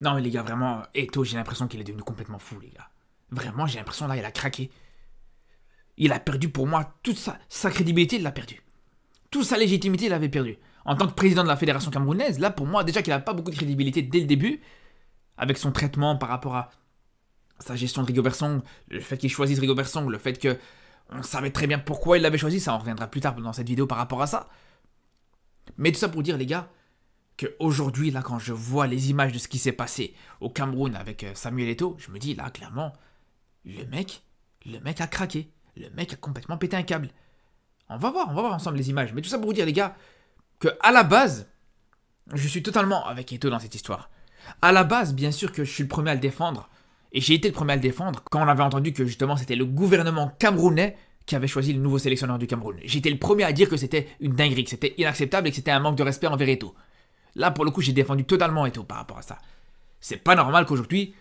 Non, mais les gars, vraiment, Eto, j'ai l'impression qu'il est devenu complètement fou, les gars. Vraiment, j'ai l'impression, là, il a craqué. Il a perdu pour moi toute sa, crédibilité, il l'a perdu. Toute sa légitimité, il l'avait perdu. En tant que président de la Fédération camerounaise, là, pour moi, déjà qu'il n'a pas beaucoup de crédibilité dès le début, avec son traitement par rapport à sa gestion de Rigobert Song, le fait qu'il choisisse Rigobert Song, le fait que on savait très bien pourquoi il l'avait choisi, ça on reviendra plus tard dans cette vidéo par rapport à ça. Mais tout ça pour dire, les gars, aujourd'hui là, quand je vois les images de ce qui s'est passé au Cameroun avec euh, Samuel Eto'o, je me dis, là, clairement, le mec, le mec a craqué. Le mec a complètement pété un câble. On va voir, on va voir ensemble les images. Mais tout ça pour vous dire, les gars, que à la base, je suis totalement avec Eto dans cette histoire. À la base, bien sûr que je suis le premier à le défendre. Et j'ai été le premier à le défendre quand on avait entendu que justement c'était le gouvernement camerounais qui avait choisi le nouveau sélectionneur du Cameroun. J'étais le premier à dire que c'était une dinguerie, que c'était inacceptable et que c'était un manque de respect envers Eto. Là, pour le coup, j'ai défendu totalement Eto par rapport à ça. C'est pas normal qu'aujourd'hui,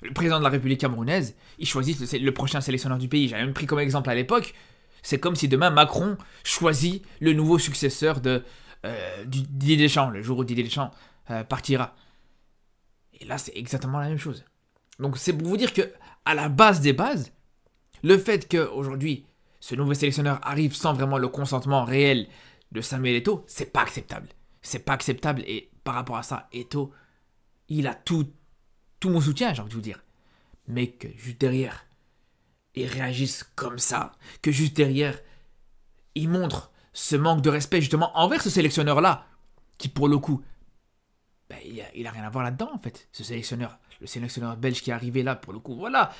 le président de la République camerounaise, il choisisse le, prochain sélectionneur du pays. J'avais même pris comme exemple à l'époque. C'est comme si demain Macron choisit le nouveau successeur de euh, Didier Deschamps, le jour où Didier Deschamps euh, partira. Et là, c'est exactement la même chose. Donc, c'est pour vous dire que, à la base des bases, le fait qu'aujourd'hui, ce nouveau sélectionneur arrive sans vraiment le consentement réel de Samuel Eto'o, c'est pas acceptable. C'est pas acceptable. Et par rapport à ça, Eto, il a tout, tout mon soutien, j'ai envie de vous dire. Mais que juste derrière, il réagisse comme ça, que juste derrière, il montre ce manque de respect justement envers ce sélectionneur-là, qui pour le coup, ben, il, a, rien à voir là-dedans en fait, ce sélectionneur. Le sélectionneur belge qui est arrivé là pour le coup, voilà.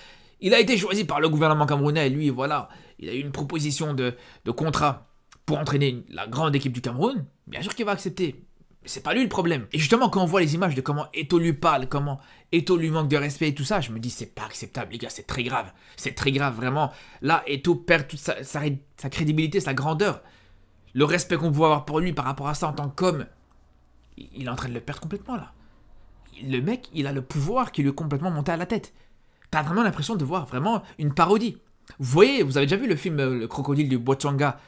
Il a été choisi par le gouvernement camerounais, lui, voilà. Il a eu une proposition de, de contrat pour entraîner la grande équipe du Cameroun, bien sûr qu'il va accepter. c'est pas lui le problème. Et justement, quand on voit les images de comment Eto lui parle, comment Eto lui manque de respect et tout ça, je me dis, c'est pas acceptable, les gars, c'est très grave. C'est très grave, vraiment. Là, Eto perd toute sa, crédibilité, sa grandeur. Le respect qu'on pouvait avoir pour lui par rapport à ça en tant qu'homme, il est en train de le perdre complètement, là. Le mec, il a le pouvoir qui lui est complètement monté à la tête. T'as vraiment l'impression de voir vraiment une parodie. Vous voyez, vous avez déjà vu le film euh, Le Crocodile du Botsanga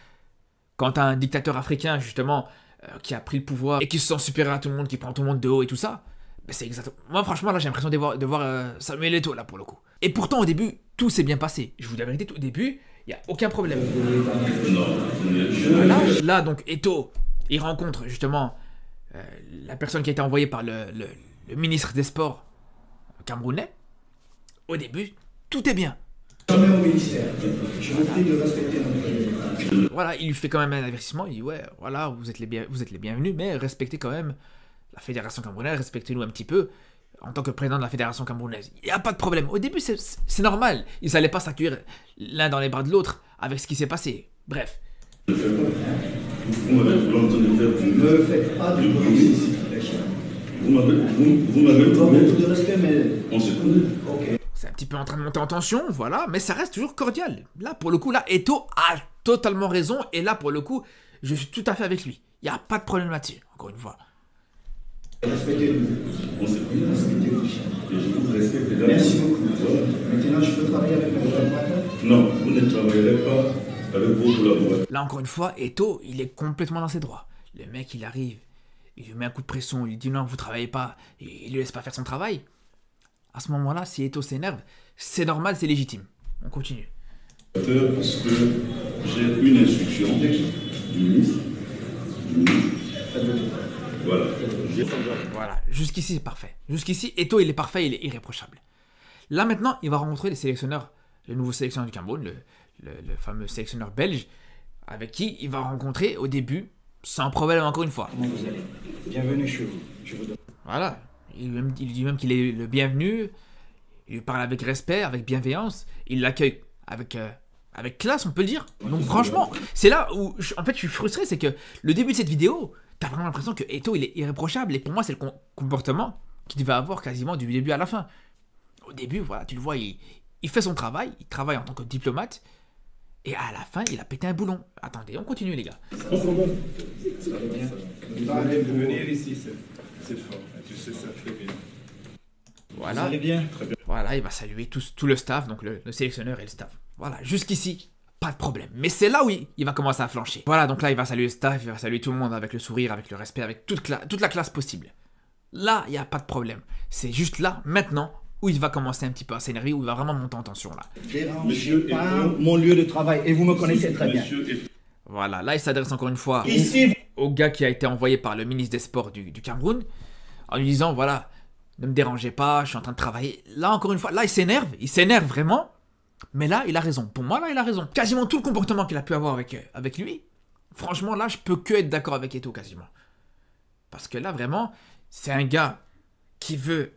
quand as un dictateur africain, justement, euh, qui a pris le pouvoir et qui se sent supérieur à tout le monde, qui prend tout le monde de haut et tout ça, ben c'est exactement. Moi, franchement, là, j'ai l'impression de voir, de voir euh, Samuel Eto'o, là, pour le coup. Et pourtant, au début, tout s'est bien passé. Je vous la vérité, tout au début, il n'y a aucun problème. Là, donc, Eto, il rencontre justement euh, la personne qui a été envoyée par le, ministre des Sports camerounais. Au début, tout est bien. au ministère. Je de respecter voilà, il lui fait quand même un avertissement. Il dit ouais, voilà, vous êtes les, bien, vous êtes les bienvenus, mais respectez quand même la fédération camerounaise, respectez-nous un petit peu. En tant que président de la fédération camerounaise, il n'y a pas de problème. Au début, c'est normal. Ils n'allaient pas s'accueillir l'un dans les bras de l'autre avec ce qui s'est passé. Bref. Vous on se connaît. C'est un petit peu en train de monter en tension, voilà, mais ça reste toujours cordial. Là, pour le coup, là, Eto a totalement raison. Et là, pour le coup, je suis tout à fait avec lui. Il n'y a pas de problème là-dessus, encore une fois. Maintenant, je peux travailler avec Non, vous ne pas avec vos Là, encore une fois, Eto, il est complètement dans ses droits. Le mec, il arrive, il lui met un coup de pression, il dit non, vous travaillez pas, et il ne laisse pas faire son travail. À ce moment-là, si Eto s'énerve, c'est normal, c'est légitime. On continue j'ai une instruction du Du ministre. Voilà. jusqu'ici c'est parfait. Jusqu'ici, Eto il est parfait, il est irréprochable. Là maintenant, il va rencontrer les sélectionneurs, le nouveau sélectionneur du Cameroun, le, fameux sélectionneur belge, avec qui il va rencontrer au début, sans problème encore une fois. Bienvenue chez vous. Je vous Voilà, il lui, dit même qu'il est le bienvenu, il lui parle avec respect, avec bienveillance, il l'accueille avec euh, avec classe, on peut le dire. Donc franchement, c'est là où en fait je suis frustré, c'est que le début de cette vidéo, t'as vraiment l'impression que Eto il est irréprochable et pour moi c'est le comportement qu'il devait avoir quasiment du début à la fin. Au début, voilà, tu le vois, il, fait son travail, il travaille en tant que diplomate et à la fin il a pété un boulon. Attendez, on continue les gars. va bien. va venir ici, c'est fort. Tu sais ça très bien. Voilà. bien. Très bien. Voilà, il va saluer tout, le staff, donc le sélectionneur et le staff. Voilà, jusqu'ici, pas de problème. Mais c'est là où il, va commencer à flancher. Voilà, donc là, il va saluer le staff, il va saluer tout le monde avec le sourire, avec le respect, avec toute, toute la classe possible. Là, il n'y a pas de problème. C'est juste là, maintenant, où il va commencer un petit peu à s'énerver, où il va vraiment monter en tension là. Monsieur pas mon lieu de travail, et vous me connaissez très bien. Voilà, là, il s'adresse encore une fois au gars qui a été envoyé par le ministre des Sports du, du Cameroun, en lui disant, voilà, ne me dérangez pas, je suis en train de travailler. Là, encore une fois, là, il s'énerve, il s'énerve vraiment. Mais là, il a raison. Pour moi, là, il a raison. Quasiment tout le comportement qu'il a pu avoir avec, euh, avec lui, franchement, là, je peux que être d'accord avec Eto quasiment. Parce que là, vraiment, c'est un gars qui veut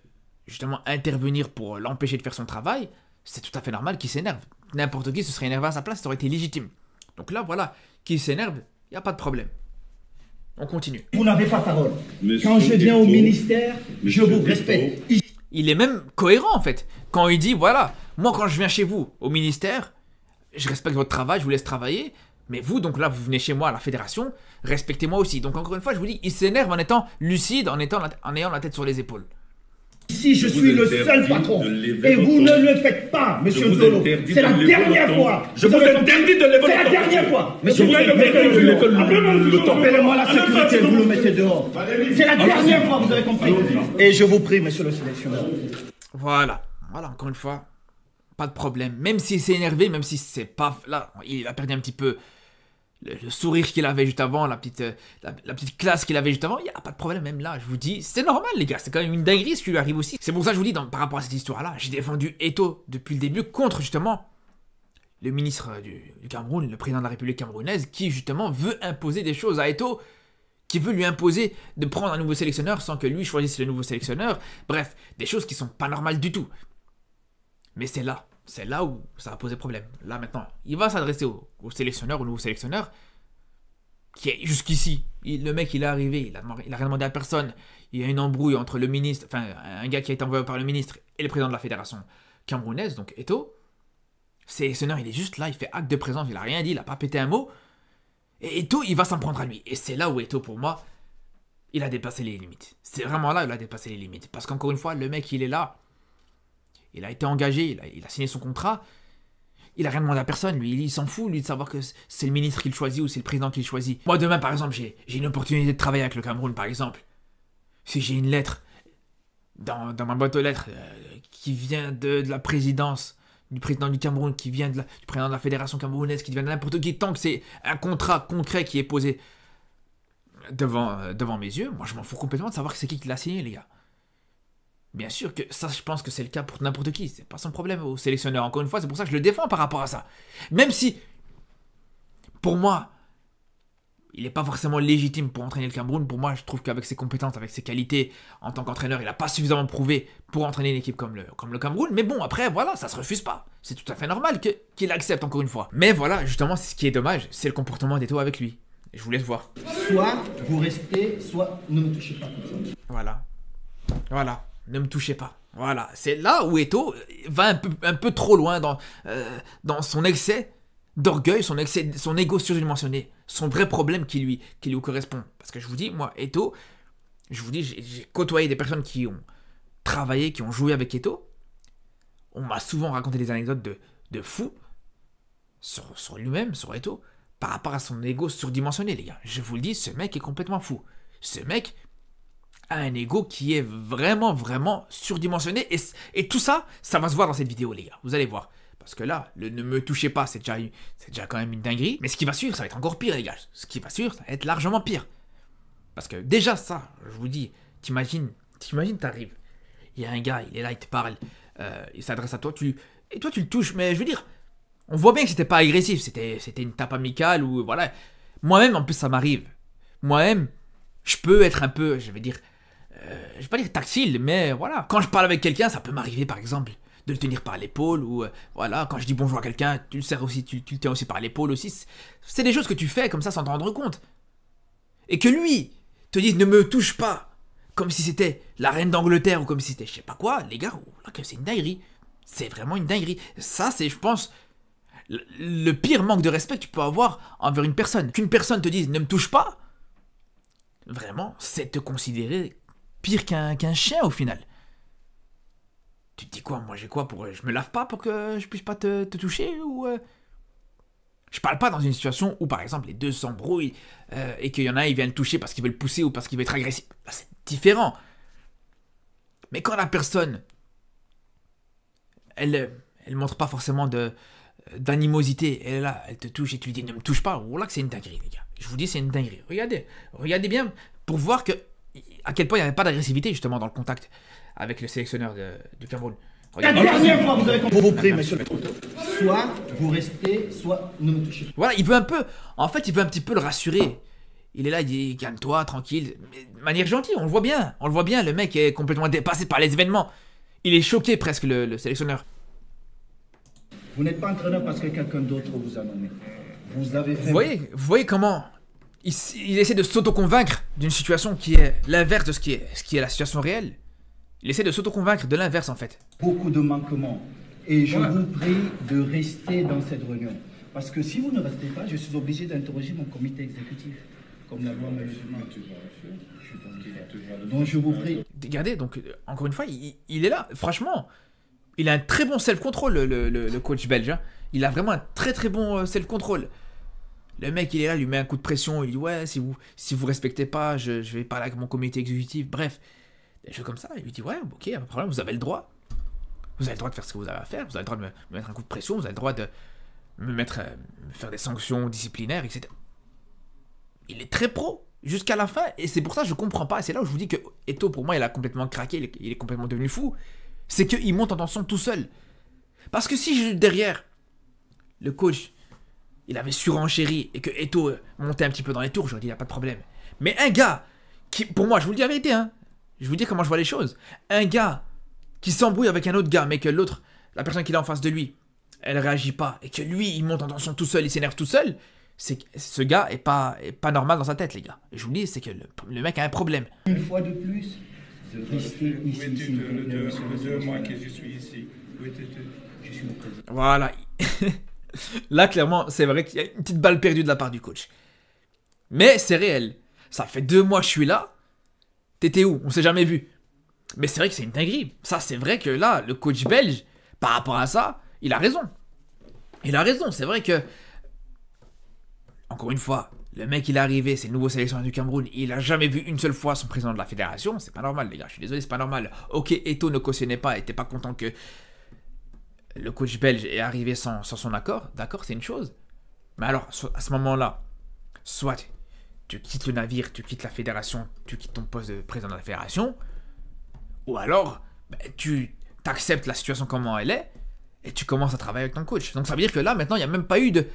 justement intervenir pour l'empêcher de faire son travail. C'est tout à fait normal qu'il s'énerve. N'importe qui se serait énervé à sa place, ça aurait été légitime. Donc là, voilà, qu'il s'énerve, il n'y a pas de problème. On continue. Vous n'avez pas parole. Quand je viens au ministère, je vous respecte. Il est même cohérent en fait. Quand il dit, voilà, moi, quand je viens chez vous, au ministère, je respecte votre travail, je vous laisse travailler. Mais vous, donc là, vous venez chez moi à la fédération, respectez-moi aussi. Donc encore une fois, je vous dis, il s'énerve en étant lucide, en, ayant la tête sur les épaules. Ici, je, suis le seul patron. Et vous ne le faites pas, monsieur Zolo. C'est la dernière fois. Je vous interdis de lever C'est la dernière fois. Monsieur Zolo, appelez-moi la sécurité, vous le mettez dehors. C'est la dernière fois, vous avez compris. Et je vous prie, monsieur le sélectionneur. Voilà. Voilà, encore une fois, pas de problème. Même s'il s'est énervé, même s'il c'est pas... Là, il a perdu un petit peu le, sourire qu'il avait juste avant, la petite, euh, la, petite classe qu'il avait juste avant, il n'y a pas de problème même là. Je vous dis, c'est normal les gars, c'est quand même une dinguerie ce qui lui arrive aussi. C'est pour ça que je vous dis, dans, par rapport à cette histoire-là, j'ai défendu Eto depuis le début contre justement le ministre euh, du, Cameroun, le président de la République camerounaise, qui justement veut imposer des choses à Eto, qui veut lui imposer de prendre un nouveau sélectionneur sans que lui choisisse le nouveau sélectionneur. Bref, des choses qui sont pas normales du tout. Mais c'est là, c'est là où ça va poser problème. Là maintenant, il va s'adresser au, sélectionneur, au nouveau sélectionneur, qui est jusqu'ici. Le mec, il est arrivé, il n'a il a rien demandé à personne. Il y a une embrouille entre le ministre, enfin un gars qui a été envoyé par le ministre et le président de la fédération camerounaise, donc Eto. Sélectionneur, il est juste là, il fait acte de présence, il a rien dit, il a pas pété un mot. Et Eto, il va s'en prendre à lui. Et c'est là où Eto, pour moi, il a dépassé les limites. C'est vraiment là où il a dépassé les limites. Parce qu'encore une fois, le mec, il est là il a été engagé, il a, signé son contrat, il a rien demandé à personne, lui, il s'en fout, lui, de savoir que c'est le ministre qu'il choisit ou c'est le président qu'il choisit. Moi, demain, par exemple, j'ai une opportunité de travailler avec le Cameroun, par exemple. Si j'ai une lettre dans, ma boîte aux lettres euh, qui vient de, la présidence, du président du Cameroun, qui vient de du président de la fédération camerounaise, qui vient de n'importe qui, tant que c'est un contrat concret qui est posé devant, euh, devant mes yeux, moi, je m'en fous complètement de savoir que c'est qui qui l'a signé, les gars. Bien sûr que ça, je pense que c'est le cas pour n'importe qui. C'est pas son problème au sélectionneur. Encore une fois, c'est pour ça que je le défends par rapport à ça. Même si, pour moi, il n'est pas forcément légitime pour entraîner le Cameroun. Pour moi, je trouve qu'avec ses compétences, avec ses qualités en tant qu'entraîneur, il n'a pas suffisamment prouvé pour entraîner une équipe comme le, comme le Cameroun. Mais bon, après, voilà, ça se refuse pas. C'est tout à fait normal qu'il accepte encore une fois. Mais voilà, justement, ce qui est dommage, c'est le comportement des d'Eto avec lui. je vous laisse voir. Soit vous restez, soit ne me touchez pas. Voilà. Voilà ne me touchez pas. Voilà, c'est là où Eto euh, va un peu, un peu trop loin dans, euh, dans son excès d'orgueil, son excès, son égo surdimensionné, son vrai problème qui lui, qui lui correspond. Parce que je vous dis, moi, Eto, je vous dis, j'ai côtoyé des personnes qui ont travaillé, qui ont joué avec Eto. On m'a souvent raconté des anecdotes de, de fou sur, sur lui-même, sur Eto, par rapport à son ego surdimensionné, les gars. Je vous le dis, ce mec est complètement fou. Ce mec, un ego qui est vraiment, vraiment surdimensionné. Et, tout ça, ça va se voir dans cette vidéo, les gars. Vous allez voir. Parce que là, le ne me touchez pas, c'est déjà, déjà quand même une dinguerie. Mais ce qui va suivre, ça va être encore pire, les gars. Ce qui va suivre, ça va être largement pire. Parce que déjà, ça, je vous dis, t'imagines, t'imagines, t'arrives. Il y a un gars, il est là, il te parle, euh, il s'adresse à toi, tu, et toi, tu le touches. Mais je veux dire, on voit bien que c'était pas agressif, c'était une tape amicale ou voilà. Moi-même, en plus, ça m'arrive. Moi-même, je peux être un peu, je vais dire, euh, je vais pas dire tactile, mais voilà. Quand je parle avec quelqu'un, ça peut m'arriver par exemple de le tenir par l'épaule ou euh, voilà, quand je dis bonjour à quelqu'un, tu le aussi, tu, tiens aussi par l'épaule aussi. C'est des choses que tu fais comme ça sans te rendre compte. Et que lui te dise ne me touche pas, comme si c'était la reine d'Angleterre ou comme si c'était je sais pas quoi, les gars, oh que c'est une dinguerie. C'est vraiment une dinguerie. Ça, c'est, je pense, le pire manque de respect que tu peux avoir envers une personne. Qu'une personne te dise ne me touche pas, vraiment, c'est te considérer pire qu'un chien au final. Tu te dis quoi Moi j'ai quoi pour Je me lave pas pour que je puisse pas te, te toucher ou euh? Je parle pas dans une situation où par exemple les deux s'embrouillent euh, et qu'il y en a un il vient le toucher parce qu'il veut le pousser ou parce qu'il veut être agressif. c'est différent. Mais quand la personne elle elle montre pas forcément de d'animosité elle là elle te touche et tu lui dis ne me touche pas. Oh là, que c'est une dinguerie les gars. Je vous dis c'est une dinguerie. Regardez, regardez bien pour voir que à quel point il n'y avait pas d'agressivité justement dans le contact avec le sélectionneur de, du Cameroun. La dernière fois, vous avez compris. Pour vous monsieur le Soit vous restez, soit ne me touchez pas. Voilà, il veut un peu. En fait, il veut un petit peu le rassurer. Il est là, il dit calme-toi, tranquille. Mais de manière gentille, on le voit bien. On le voit bien, le mec est complètement dépassé par les événements. Il est choqué presque, le, sélectionneur. Vous n'êtes pas entraîneur parce que quelqu'un d'autre vous a nommé. Vous avez fait. Vous voyez, vous voyez comment il, essaie de s'autoconvaincre d'une situation qui est l'inverse de ce qui est, ce qui est la situation réelle. Il essaie de s'autoconvaincre de l'inverse en fait. Beaucoup de manquements. Et je vous prie de rester dans cette réunion. Parce que si vous ne restez pas, je suis obligé d'interroger mon comité exécutif, comme la loi musulmane. Donc je vous prie. Regardez, donc, euh, encore une fois, il, est là. Franchement, il a un très bon self-control, le, coach belge. Hein. Il a vraiment un très très bon euh, self-control. Le mec, il est là, il lui met un coup de pression, il dit ouais, si vous si vous respectez pas, je, vais parler avec mon comité exécutif. Bref, Je comme ça. Il lui dit ouais, ok, pas de problème, vous avez le droit. Vous avez le droit de faire ce que vous avez à faire, vous avez le droit de me, mettre un coup de pression, vous avez le droit de me mettre, euh, faire des sanctions disciplinaires, etc. Il est très pro jusqu'à la fin, et c'est pour ça que je comprends pas. C'est là où je vous dis que Eto, pour moi, il a complètement craqué, il est, complètement devenu fou. C'est qu'il monte en tension tout seul. Parce que si je, derrière, le coach il avait surenchéri et que Eto euh, montait un petit peu dans les tours, j'aurais dis, il n'y a pas de problème. Mais un gars, qui, pour moi, je vous le dis la vérité, hein, je vous dis comment je vois les choses. Un gars qui s'embrouille avec un autre gars, mais que l'autre, la personne qui est en face de lui, elle réagit pas, et que lui, il monte en tension tout seul, il s'énerve tout seul, c'est ce gars est pas, pas normal dans sa tête, les gars. je vous le dis, c'est que le, mec a un problème. Une fois de plus, que suis ici. Voilà. Là, clairement, c'est vrai qu'il y a une petite balle perdue de la part du coach. Mais c'est réel. Ça fait deux mois que je suis là. T'étais où On s'est jamais vu. Mais c'est vrai que c'est une dinguerie. Ça, c'est vrai que là, le coach belge, par rapport à ça, il a raison. Il a raison. C'est vrai que. Encore une fois, le mec, il est arrivé, c'est le nouveau sélectionneur du Cameroun. Il a jamais vu une seule fois son président de la fédération. C'est pas normal, les gars. Je suis désolé, c'est pas normal. Ok, Eto ne cautionnait pas, était pas content que le coach belge est arrivé sans, son accord, d'accord, c'est une chose. Mais alors, à ce moment-là, soit tu quittes le navire, tu quittes la fédération, tu quittes ton poste de président de la fédération, ou alors bah, tu t'acceptes la situation comme elle est et tu commences à travailler avec ton coach. Donc ça veut dire que là, maintenant, il n'y a même pas eu de,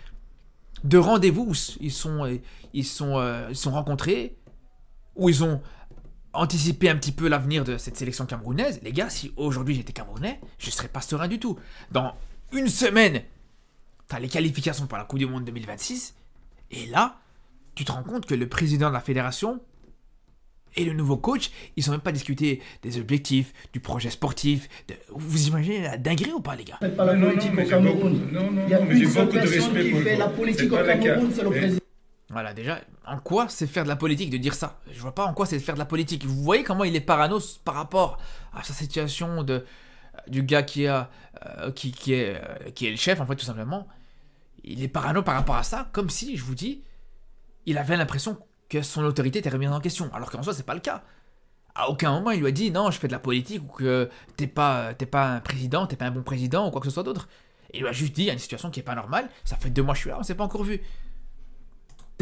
rendez-vous où ils sont, euh, ils euh, sont rencontrés, où ils ont anticiper un petit peu l'avenir de cette sélection camerounaise, les gars, si aujourd'hui j'étais camerounais, je serais pas serein du tout. Dans une semaine, tu as les qualifications pour la Coupe du Monde 2026, et là, tu te rends compte que le président de la fédération et le nouveau coach, ils sont même pas discuté des objectifs, du projet sportif. Vous imaginez la dinguerie ou pas, les gars pas la politique au Cameroun. la politique le président. Voilà, déjà, en quoi c'est faire de la politique de dire ça Je vois pas en quoi c'est faire de la politique. Vous voyez comment il est parano par rapport à sa situation de euh, du gars qui a euh, qui, est euh, qui est le chef en fait tout simplement. Il est parano par rapport à ça, comme si je vous dis, il avait l'impression que son autorité était remise en question, alors qu'en soi c'est pas le cas. À aucun moment il lui a dit non, je fais de la politique ou que t'es pas t'es pas un président, t'es pas un bon président ou quoi que ce soit d'autre. Il lui a juste dit, il y a une situation qui est pas normale, ça fait deux mois que je suis là, on s'est pas encore vu.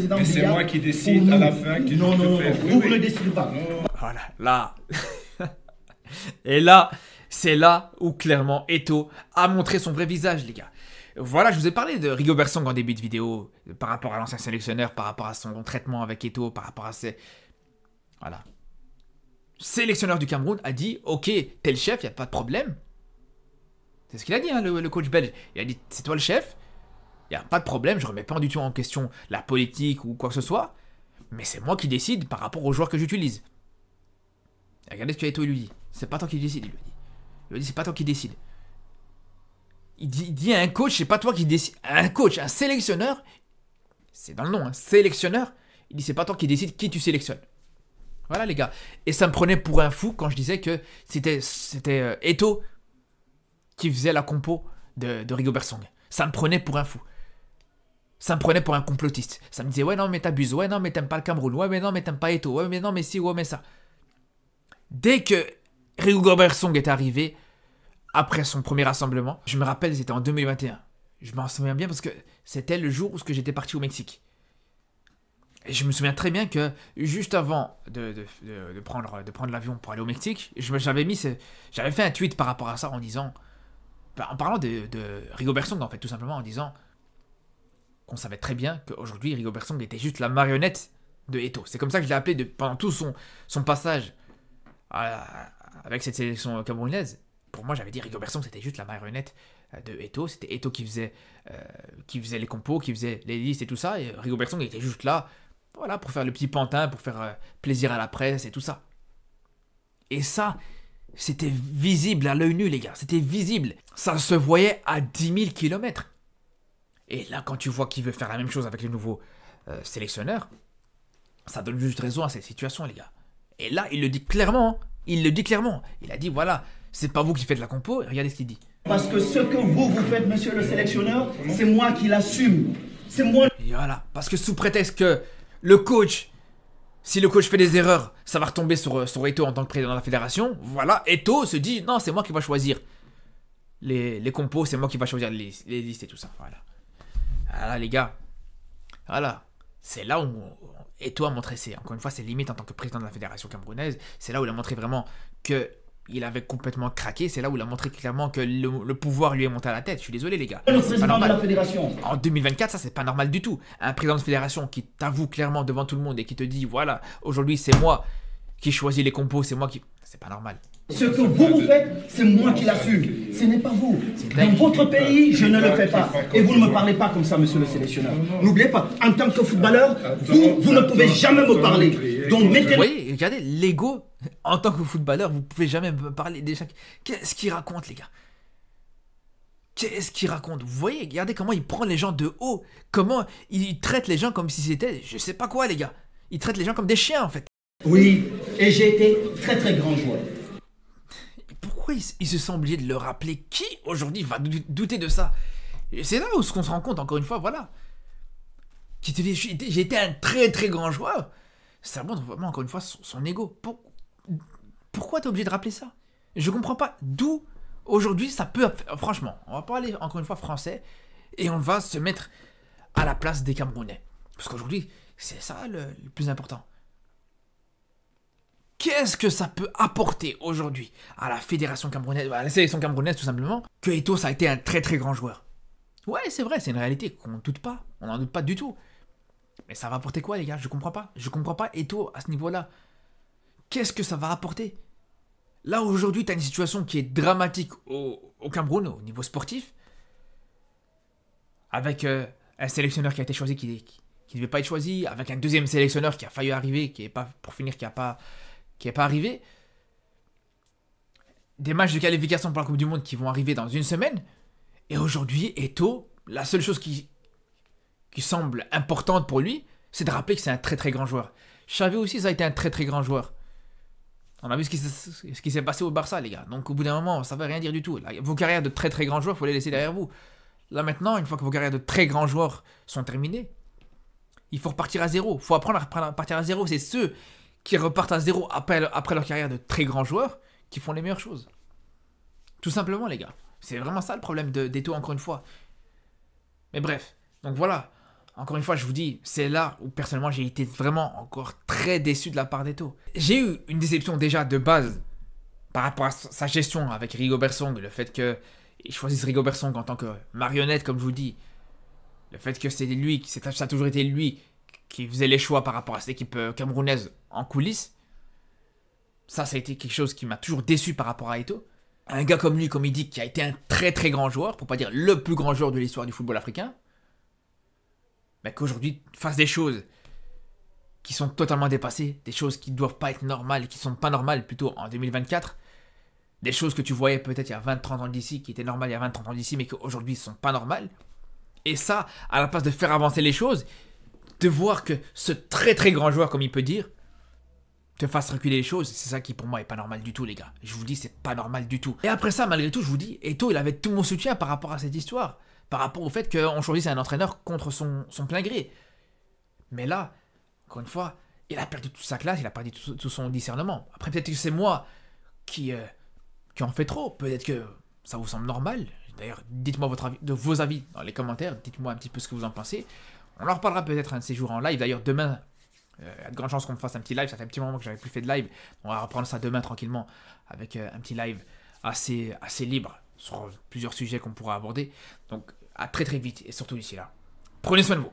Mais c'est moi qui décide à la fin. Qui non, non, vous ne décidez pas. Voilà, là. Et là, c'est là où clairement Eto a montré son vrai visage, les gars. Voilà, je vous ai parlé de Rigobert en début de vidéo, par rapport à l'ancien sélectionneur, par rapport à son traitement avec Eto, par rapport à ses... Voilà. Sélectionneur du Cameroun a dit, ok, t'es le chef, y a pas de problème. C'est ce qu'il a dit, hein, le coach belge. Il a dit, c'est toi le chef, il n'y a pas de problème, je remets pas du tout en question la politique ou quoi que ce soit, mais c'est moi qui décide par rapport aux joueurs que j'utilise. Regardez ce que Eto lui dit. C'est pas toi qui décide, il lui dit. Il lui dit, c'est pas toi qui décide. Il dit, à un coach, c'est pas toi qui décide. Un coach, un sélectionneur, c'est dans le nom, un hein, sélectionneur, il dit, c'est pas toi qui décide qui tu sélectionnes. Voilà les gars. Et ça me prenait pour un fou quand je disais que c'était c'était euh, Eto qui faisait la compo de, de Rigobert Ça me prenait pour un fou ça me prenait pour un complotiste. Ça me disait ouais non mais t'abuses, ouais non mais t'aimes pas le Cameroun, ouais mais non mais t'aimes pas Eto, ouais mais non mais si, ouais mais ça. Dès que Ryu Song est arrivé, après son premier rassemblement, je me rappelle c'était en 2021. Je m'en souviens bien parce que c'était le jour où j'étais parti au Mexique. Et je me souviens très bien que juste avant de, prendre, de prendre l'avion pour aller au Mexique, j'avais fait un tweet par rapport à ça en disant, ben, en parlant de, de Song en fait tout simplement en disant qu'on savait très bien qu'aujourd'hui, Rigobert était juste la marionnette de Eto. C'est comme ça que je l'ai appelé pendant tout son, passage avec cette sélection camerounaise. Pour moi, j'avais dit Rigobertson, c'était juste la marionnette euh, de Eto. C'était Eto qui faisait, euh, qui faisait les compos, qui faisait les listes et tout ça. Et Rigobertson était juste là, voilà, pour faire le petit pantin, pour faire euh, plaisir à la presse et tout ça. Et ça, c'était visible à l'œil nu, les gars. C'était visible. Ça se voyait à 10 000 km. Et là, quand tu vois qu'il veut faire la même chose avec le nouveau euh, sélectionneur ça donne juste raison à cette situation, les gars. Et là, il le dit clairement. Hein. Il le dit clairement. Il a dit voilà, c'est pas vous qui faites la compo. regardez ce qu'il dit. Parce que ce que vous, vous faites, monsieur le sélectionneur, c'est moi qui l'assume. C'est moi. Et voilà. Parce que sous prétexte que le coach, si le coach fait des erreurs, ça va retomber sur, euh, sur Eto en tant que président de la fédération. Voilà. Eto se dit non, c'est moi qui va choisir les, les compos, c'est moi qui va choisir les listes et tout ça. Voilà. Ah les gars, voilà, ah c'est là où et toi montrer c'est encore une fois ses limites en tant que président de la fédération camerounaise. C'est là où il a montré vraiment que il avait complètement craqué. C'est là où il a montré clairement que le, pouvoir lui est monté à la tête. Je suis désolé, les gars. En 2024, ça, c'est pas normal du tout. Un président de fédération qui t'avoue clairement devant tout le monde et qui te dit voilà, aujourd'hui, c'est moi qui choisis les compos, c'est moi qui. C'est pas normal. Ce que vous vous faites, c'est moi qui l'assume. Ce n'est pas vous. Dans votre pays, je ne le fais pas. Et vous ne me parlez pas comme ça, monsieur le sélectionneur. N'oubliez pas, en tant que footballeur, vous, vous ne pouvez jamais me parler. Donc mettez... Vous voyez, regardez, l'ego, en tant que footballeur, vous ne pouvez jamais me parler Qu'est-ce qu'il raconte, les gars Qu'est-ce qu'il raconte Vous voyez, regardez comment il prend les gens de haut. Comment il traite les gens comme si c'était je sais pas quoi, les gars. Il traite les gens comme des chiens, en fait. Oui, et j'ai été très très grand joueur il se sent obligé de le rappeler Qui aujourd'hui va douter de ça Et c'est là où ce qu'on se rend compte, encore une fois, voilà. J'ai été un très très grand joueur. Ça montre vraiment, encore une fois, son, ego. Pour, pourquoi t'es obligé de rappeler ça Je comprends pas. D'où aujourd'hui ça peut. Franchement, on va parler encore une fois français et on va se mettre à la place des Camerounais. Parce qu'aujourd'hui, c'est ça le plus important qu'est-ce que ça peut apporter aujourd'hui à la fédération camerounaise, à la sélection camerounaise tout simplement, que Eto ça a été un très très grand joueur. Ouais, c'est vrai, c'est une réalité qu'on ne doute pas, on n'en doute pas du tout. Mais ça va apporter quoi les gars Je comprends pas, je comprends pas Eto à ce niveau-là. Qu'est-ce que ça va apporter Là aujourd'hui, tu as une situation qui est dramatique au, Cameroun au niveau sportif, avec euh, un sélectionneur qui a été choisi qui, ne devait pas être choisi, avec un deuxième sélectionneur qui a failli arriver, qui est pas pour finir qui n'a pas qui n'est pas arrivé. Des matchs de qualification pour la Coupe du Monde qui vont arriver dans une semaine. Et aujourd'hui, Eto, la seule chose qui, qui semble importante pour lui, c'est de rappeler que c'est un très très grand joueur. Xavi aussi, ça a été un très très grand joueur. On a vu ce qui s'est passé au Barça, les gars. Donc au bout d'un moment, ça ne veut rien dire du tout. vos carrières de très très grands joueurs, il faut les laisser derrière vous. Là maintenant, une fois que vos carrières de très grands joueurs sont terminées, il faut repartir à zéro. Il faut apprendre à repartir à zéro. C'est ceux qui repartent à zéro après, leur carrière de très grands joueurs, qui font les meilleures choses. Tout simplement, les gars. C'est vraiment ça le problème de, des encore une fois. Mais bref, donc voilà. Encore une fois, je vous dis, c'est là où personnellement j'ai été vraiment encore très déçu de la part des J'ai eu une déception déjà de base par rapport à sa gestion avec rigo Bersong, le fait que il choisissent rigo Bersong en tant que marionnette, comme je vous dis. Le fait que c'est lui, ça a toujours été lui faisait les choix par rapport à cette équipe euh, camerounaise en coulisses. Ça, ça a été quelque chose qui m'a toujours déçu par rapport à Eto. Un gars comme lui, comme il dit, qui a été un très très grand joueur, pour pas dire le plus grand joueur de l'histoire du football africain, mais qu'aujourd'hui fasse des choses qui sont totalement dépassées, des choses qui ne doivent pas être normales, qui sont pas normales plutôt en 2024, des choses que tu voyais peut-être il y a 20-30 ans d'ici, qui étaient normales il y a 20-30 ans d'ici, mais qu'aujourd'hui aujourd'hui ne sont pas normales. Et ça, à la place de faire avancer les choses, de voir que ce très très grand joueur, comme il peut dire, te fasse reculer les choses. C'est ça qui pour moi est pas normal du tout, les gars. Je vous dis, c'est pas normal du tout. Et après ça, malgré tout, je vous dis, Eto, il avait tout mon soutien par rapport à cette histoire, par rapport au fait qu'on choisisse un entraîneur contre son, plein gré. Mais là, encore une fois, il a perdu toute sa classe, il a perdu tout, son discernement. Après, peut-être que c'est moi qui, euh, qui en fait trop. Peut-être que ça vous semble normal. D'ailleurs, dites-moi votre avis, de vos avis dans les commentaires. Dites-moi un petit peu ce que vous en pensez. On en reparlera peut-être un de ces jours en live. D'ailleurs, demain, il y a de grandes chances qu'on me fasse un petit live. Ça fait un petit moment que j'avais plus fait de live. On va reprendre ça demain tranquillement avec euh, un petit live assez, assez libre sur plusieurs sujets qu'on pourra aborder. Donc, à très très vite et surtout d'ici là, prenez soin de vous.